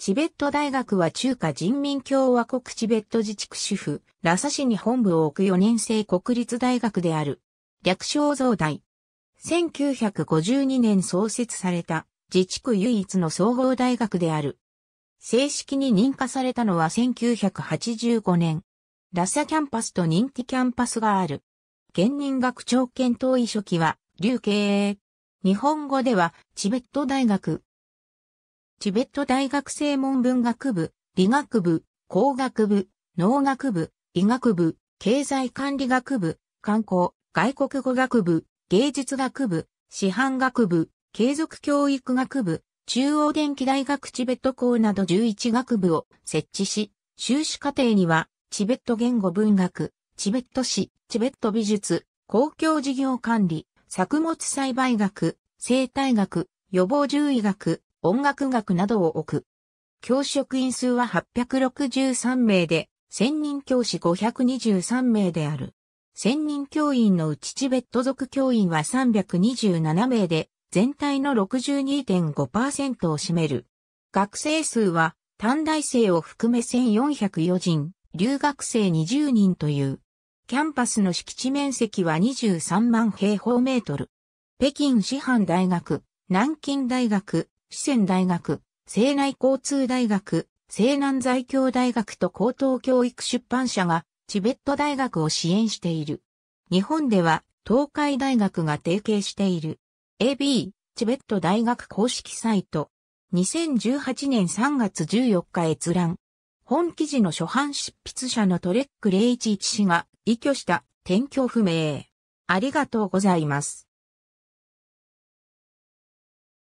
チベット大学は中華人民共和国チベット自治区主婦、ラサ市に本部を置く4年生国立大学である。略称増大。1952年創設された自治区唯一の総合大学である。正式に認可されたのは1985年。ラサキャンパスと認定キャンパスがある。現任学長検討委書記は、劉慶英。日本語では、チベット大学、チベット大学生文文学部、理学部、工学部、農学部、医学部、経済管理学部、観光、外国語学部、芸術学部、師範学部、継続教育学部、中央電気大学チベット校など11学部を設置し、修士課程には、チベット言語文学、チベット史、チベット美術、公共事業管理、作物栽培学、生態学、予防獣医学、音楽学などを置く。教職員数は863名で、専任教師523名である。専任教員のうちチベット族教員は327名で、全体の62.5%を占める。学生数は、短大生を含め1404人、留学生20人という。キャンパスの敷地面積は23万平方メートル。北京師範大学、南京大学、四川大学、西内交通大学、西南在京大学と高等教育出版社がチベット大学を支援している。日本では東海大学が提携している。AB、チベット大学公式サイト。2018年3月14日閲覧。本記事の初版執筆者のトレック011氏が、依拠した、転居不明。ありがとうございます。